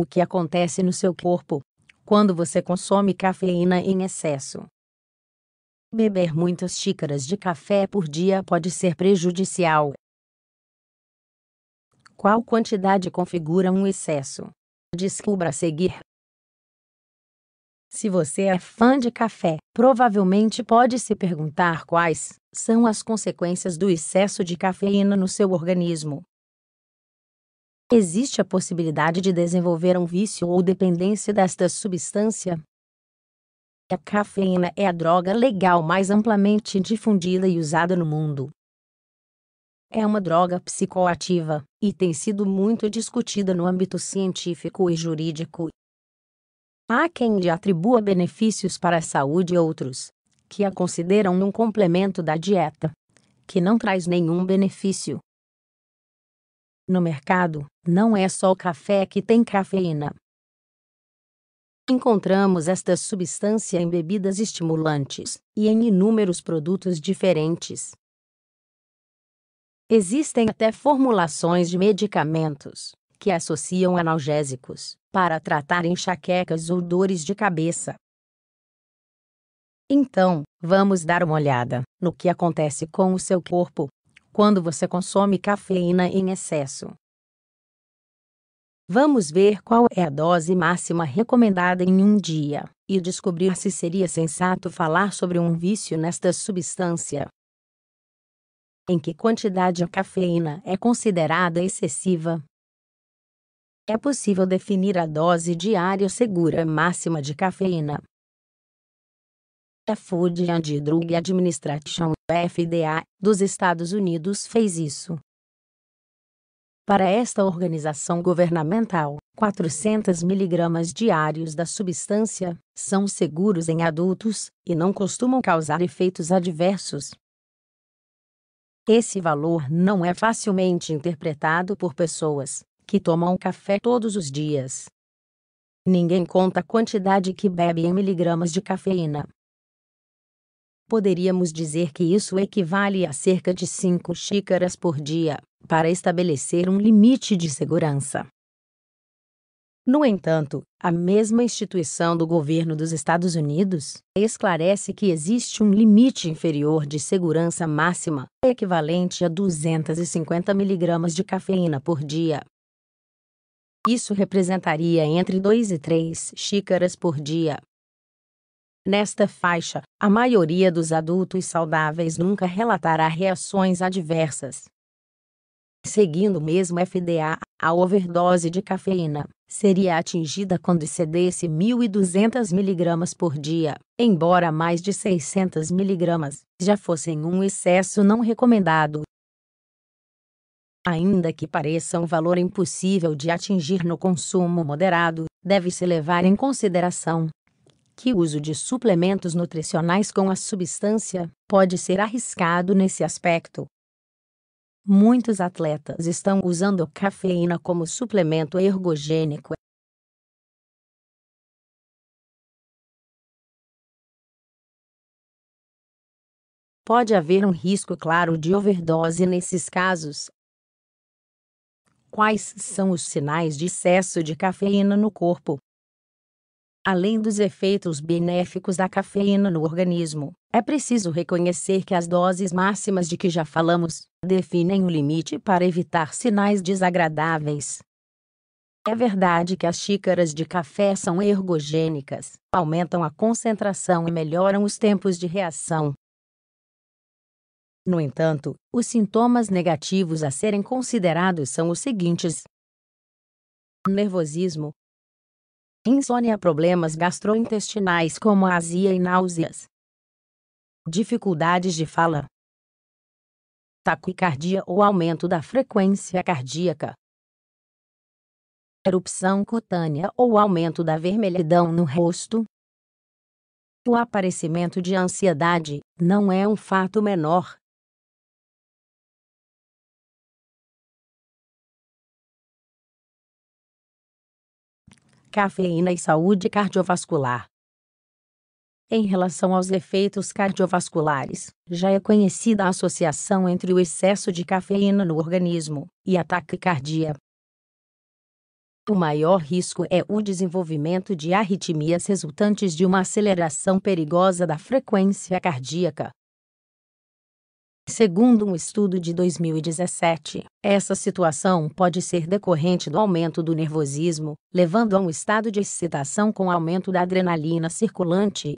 o que acontece no seu corpo quando você consome cafeína em excesso. Beber muitas xícaras de café por dia pode ser prejudicial. Qual quantidade configura um excesso? Descubra a seguir. Se você é fã de café, provavelmente pode se perguntar quais são as consequências do excesso de cafeína no seu organismo. Existe a possibilidade de desenvolver um vício ou dependência desta substância? A cafeína é a droga legal mais amplamente difundida e usada no mundo. É uma droga psicoativa e tem sido muito discutida no âmbito científico e jurídico. Há quem lhe atribua benefícios para a saúde e outros, que a consideram um complemento da dieta, que não traz nenhum benefício. No mercado, não é só o café que tem cafeína. Encontramos esta substância em bebidas estimulantes e em inúmeros produtos diferentes. Existem até formulações de medicamentos que associam analgésicos para tratar enxaquecas ou dores de cabeça. Então, vamos dar uma olhada no que acontece com o seu corpo quando você consome cafeína em excesso. Vamos ver qual é a dose máxima recomendada em um dia e descobrir se seria sensato falar sobre um vício nesta substância. Em que quantidade a cafeína é considerada excessiva? É possível definir a dose diária segura máxima de cafeína, a Food and Drug Administration, FDA, dos Estados Unidos fez isso. Para esta organização governamental, 400 miligramas diários da substância são seguros em adultos e não costumam causar efeitos adversos. Esse valor não é facilmente interpretado por pessoas que tomam café todos os dias. Ninguém conta a quantidade que bebe em miligramas de cafeína, Poderíamos dizer que isso equivale a cerca de 5 xícaras por dia, para estabelecer um limite de segurança. No entanto, a mesma instituição do governo dos Estados Unidos esclarece que existe um limite inferior de segurança máxima, equivalente a 250 mg de cafeína por dia. Isso representaria entre 2 e 3 xícaras por dia, Nesta faixa, a maioria dos adultos saudáveis nunca relatará reações adversas. Seguindo o mesmo FDA, a overdose de cafeína seria atingida quando excedesse 1.200 mg por dia, embora mais de 600 mg já fossem um excesso não recomendado. Ainda que pareça um valor impossível de atingir no consumo moderado, deve-se levar em consideração que o uso de suplementos nutricionais com a substância pode ser arriscado nesse aspecto. Muitos atletas estão usando cafeína como suplemento ergogênico. Pode haver um risco claro de overdose nesses casos. Quais são os sinais de excesso de cafeína no corpo? Além dos efeitos benéficos da cafeína no organismo, é preciso reconhecer que as doses máximas de que já falamos definem o limite para evitar sinais desagradáveis. É verdade que as xícaras de café são ergogênicas, aumentam a concentração e melhoram os tempos de reação. No entanto, os sintomas negativos a serem considerados são os seguintes: nervosismo, insônia, problemas gastrointestinais como azia e náuseas, dificuldades de fala, taquicardia ou aumento da frequência cardíaca, erupção cutânea ou aumento da vermelhidão no rosto. O aparecimento de ansiedade não é um fato menor, cafeína e saúde cardiovascular. Em relação aos efeitos cardiovasculares, já é conhecida a associação entre o excesso de cafeína no organismo e a taquicardia. O maior risco é o desenvolvimento de arritmias resultantes de uma aceleração perigosa da frequência cardíaca, Segundo um estudo de 2017, essa situação pode ser decorrente do aumento do nervosismo, levando a um estado de excitação com aumento da adrenalina circulante.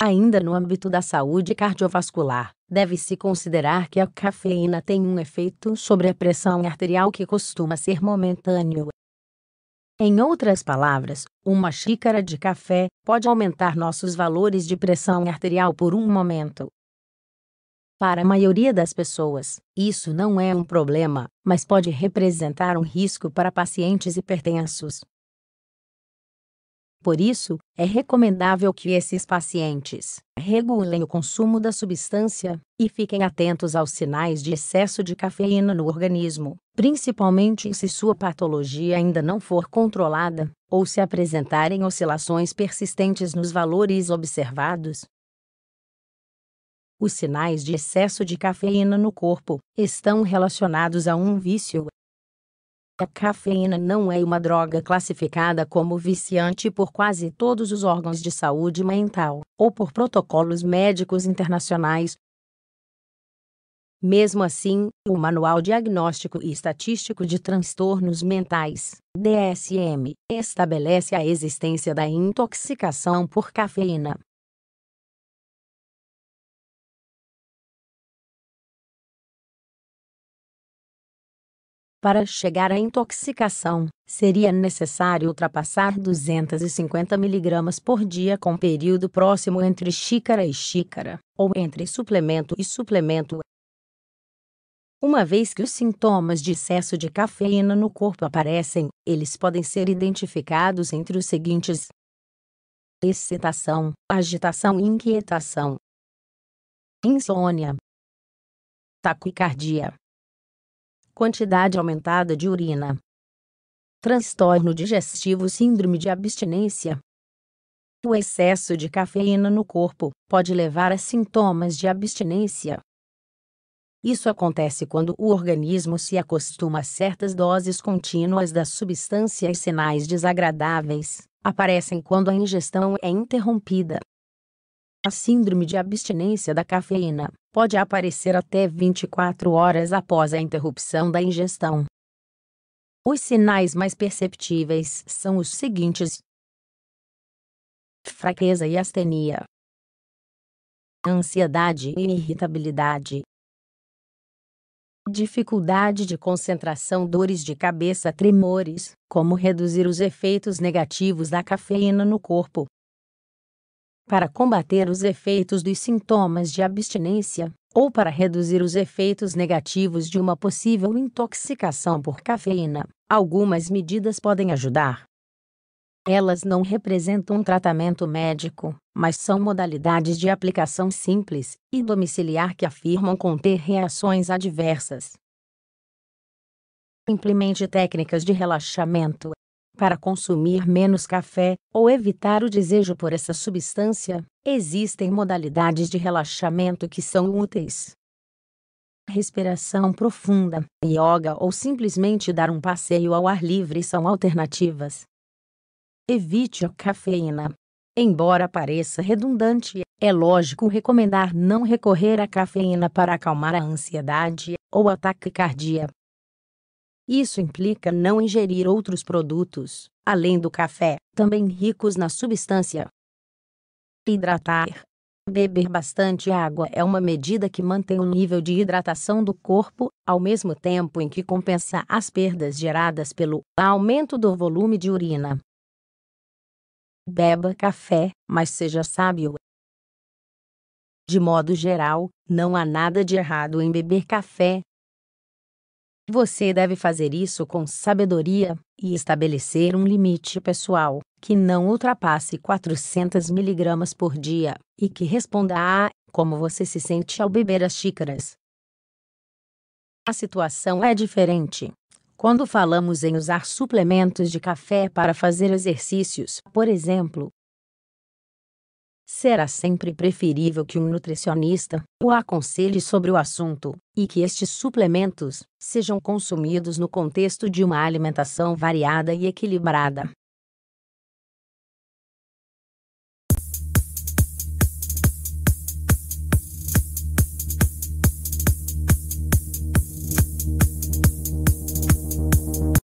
Ainda no âmbito da saúde cardiovascular, deve-se considerar que a cafeína tem um efeito sobre a pressão arterial que costuma ser momentâneo. Em outras palavras, uma xícara de café pode aumentar nossos valores de pressão arterial por um momento, para a maioria das pessoas, isso não é um problema, mas pode representar um risco para pacientes hipertensos. Por isso, é recomendável que esses pacientes regulem o consumo da substância e fiquem atentos aos sinais de excesso de cafeína no organismo, principalmente se sua patologia ainda não for controlada ou se apresentarem oscilações persistentes nos valores observados. Os sinais de excesso de cafeína no corpo estão relacionados a um vício. A cafeína não é uma droga classificada como viciante por quase todos os órgãos de saúde mental ou por protocolos médicos internacionais. Mesmo assim, o Manual Diagnóstico e Estatístico de Transtornos Mentais, DSM, estabelece a existência da intoxicação por cafeína Para chegar à intoxicação, seria necessário ultrapassar 250 mg por dia com período próximo entre xícara e xícara, ou entre suplemento e suplemento. Uma vez que os sintomas de excesso de cafeína no corpo aparecem, eles podem ser identificados entre os seguintes: excitação, agitação e inquietação, insônia, taquicardia, quantidade aumentada de urina. Transtorno digestivo Síndrome de abstinência. O excesso de cafeína no corpo pode levar a sintomas de abstinência. Isso acontece quando o organismo se acostuma a certas doses contínuas da substância e sinais desagradáveis aparecem quando a ingestão é interrompida. A síndrome de abstinência da cafeína pode aparecer até 24 horas após a interrupção da ingestão. Os sinais mais perceptíveis são os seguintes: fraqueza e astenia, ansiedade e irritabilidade, dificuldade de concentração, dores de cabeça, tremores. Como reduzir os efeitos negativos da cafeína no corpo? para combater os efeitos dos sintomas de abstinência, ou para reduzir os efeitos negativos de uma possível intoxicação por cafeína, algumas medidas podem ajudar. Elas não representam um tratamento médico, mas são modalidades de aplicação simples e domiciliar que afirmam conter reações adversas. Implemente técnicas de relaxamento para consumir menos café, ou evitar o desejo por essa substância, existem modalidades de relaxamento que são úteis. Respiração profunda, yoga ou simplesmente dar um passeio ao ar livre são alternativas. Evite a cafeína. Embora pareça redundante, é lógico recomendar não recorrer à cafeína para acalmar a ansiedade ou ataque cardíaco. Isso implica não ingerir outros produtos, além do café, também ricos na substância. Hidratar. Beber bastante água é uma medida que mantém o nível de hidratação do corpo, ao mesmo tempo em que compensa as perdas geradas pelo aumento do volume de urina. Beba café, mas seja sábio. De modo geral, não há nada de errado em beber café, você deve fazer isso com sabedoria e estabelecer um limite pessoal que não ultrapasse 400 mg por dia e que responda a como você se sente ao beber as xícaras. A situação é diferente. Quando falamos em usar suplementos de café para fazer exercícios, por exemplo, será sempre preferível que um nutricionista o aconselhe sobre o assunto e que estes suplementos sejam consumidos no contexto de uma alimentação variada e equilibrada,